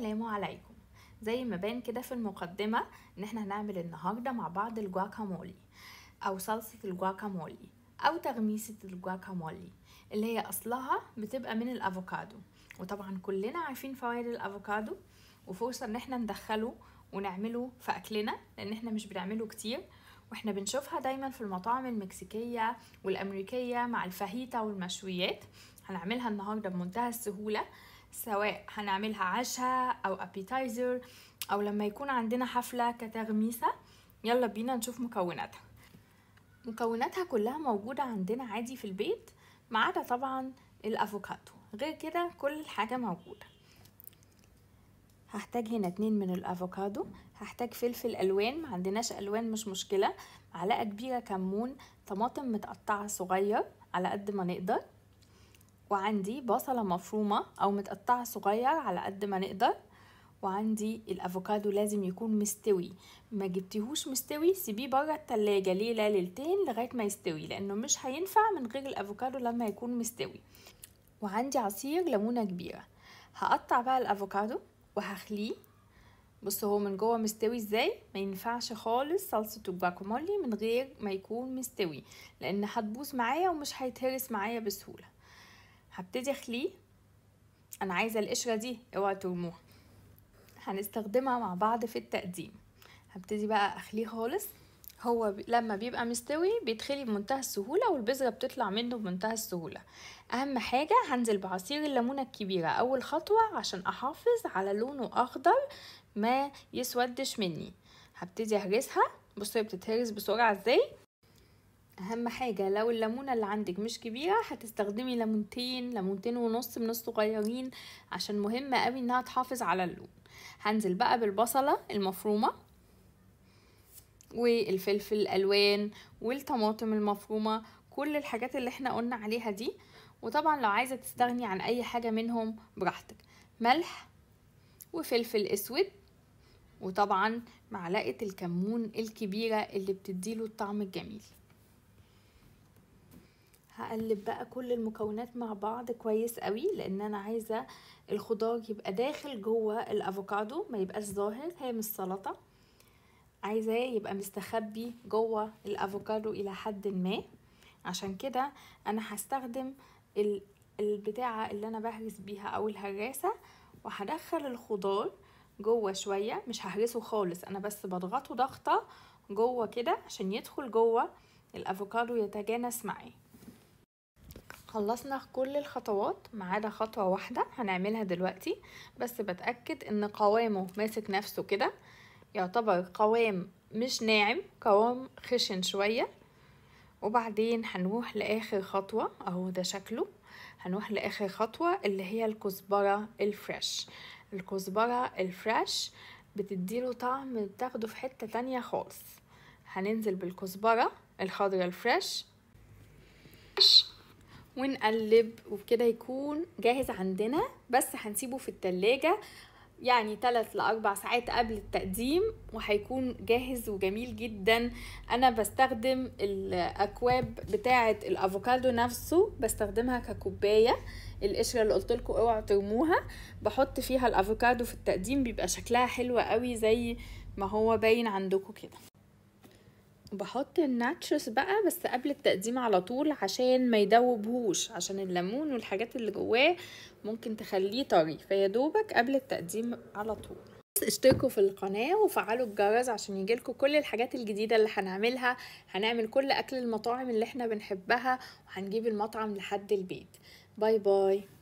السلام عليكم زي ما بان كده في المقدمة ان احنا هنعمل النهاردة مع بعض الجواكامولي او صلصة الجواكامولي او تغميسة الجواكامولي اللي هي اصلها بتبقى من الافوكادو وطبعا كلنا عارفين فوائد الافوكادو وفرصة ان احنا ندخله ونعمله في اكلنا لان احنا مش بنعمله كتير واحنا بنشوفها دايما في المطاعم المكسيكية والامريكية مع الفاهيتا والمشويات هنعملها النهاردة بمنتهى السهولة سواء هنعملها عشاء او ابيتايزر او لما يكون عندنا حفله كتغميسه يلا بينا نشوف مكوناتها مكوناتها كلها موجوده عندنا عادي في البيت ما عدا طبعا الافوكادو غير كده كل حاجه موجوده هحتاج هنا اتنين من الافوكادو هحتاج فلفل الوان ما عندناش الوان مش مشكله معلقه كبيره كمون طماطم متقطعه صغير على قد ما نقدر وعندي بصلة مفرومة أو متقطعة صغير على قد ما نقدر وعندي الافوكادو لازم يكون مستوي ما جبتيهوش مستوي سيبيه بره التلاجة ليلة ليلتين لغاية ما يستوي لانه مش هينفع من غير الافوكادو لما يكون مستوي وعندي عصير ليمونة كبيرة هقطع بقى الافوكادو وهخليه بص هو من جوه مستوي ازاي ما ينفعش خالص صلصه الجاكومولي من غير ما يكون مستوي لان هتبوظ معايا ومش هيتهرس معايا بسهوله هبتدي اخليه انا عايزه القشره دي اوعى ترموها هنستخدمها مع بعض في التقديم هبتدي بقى اخليه خالص هو لما بيبقى مستوي بيتخلي بمنتهى السهولة والبذرة بتطلع منه بمنتهى السهولة أهم حاجة هنزل بعصير الليمونة الكبيرة أول خطوة عشان أحافظ على لونه أخضر ما يسودش مني هبتدي أهرسها بصوا هي بتتهرس بسرعة ازاي اهم حاجة لو الليمونة اللي عندك مش كبيرة هتستخدمي ليمونتين ليمونتين ونص من الصغيرين عشان مهمة قوي انها تحافظ على اللون هنزل بقى بالبصلة المفرومة والفلفل الالوان والطماطم المفرومة كل الحاجات اللي احنا قلنا عليها دي وطبعا لو عايزة تستغني عن اي حاجة منهم براحتك ملح وفلفل اسود وطبعا معلقة الكمون الكبيرة اللي بتديله الطعم الجميل هقلب بقى كل المكونات مع بعض كويس قوي لان انا عايزه الخضار يبقى داخل جوه الافوكادو ما يبقاش ظاهر هي مش سلطه عايزاه يبقى مستخبي جوه الافوكادو الى حد ما عشان كده انا هستخدم البتاعه اللي انا بهرس بيها او الهراسه وهدخل الخضار جوه شويه مش ههرسه خالص انا بس بضغطه ضغطه جوه كده عشان يدخل جوه الافوكادو يتجانس معاه خلصنا كل الخطوات ما عدا خطوة واحدة هنعملها دلوقتي بس بتأكد ان قوامه ماسك نفسه كده يعتبر قوام مش ناعم قوام خشن شوية وبعدين هنروح لآخر خطوة اهو ده شكله هنروح لآخر خطوة اللي هي الكزبرة الفريش الكزبرة الفريش بتديله طعم بتاخده في حتة تانية خالص هننزل بالكزبرة الخضرة الفريش ونقلب وبكده يكون جاهز عندنا بس هنسيبه في التلاجة يعني 3 ل 4 ساعات قبل التقديم وهيكون جاهز وجميل جدا انا بستخدم الاكواب بتاعه الافوكادو نفسه بستخدمها ككوبايه القشره اللي قلت لكم اوعوا ترموها بحط فيها الافوكادو في التقديم بيبقى شكلها حلو قوي زي ما هو باين عندكم كده بحط الناتشوس بقى بس قبل التقديم على طول عشان ما يدوبهوش عشان الليمون والحاجات اللي جواه ممكن تخليه طري فيا دوبك قبل التقديم على طول اشتركوا في القناة وفعلوا الجرس عشان يجيلكوا كل الحاجات الجديدة اللي هنعملها هنعمل كل أكل المطاعم اللي احنا بنحبها وهنجيب المطعم لحد البيت باي باي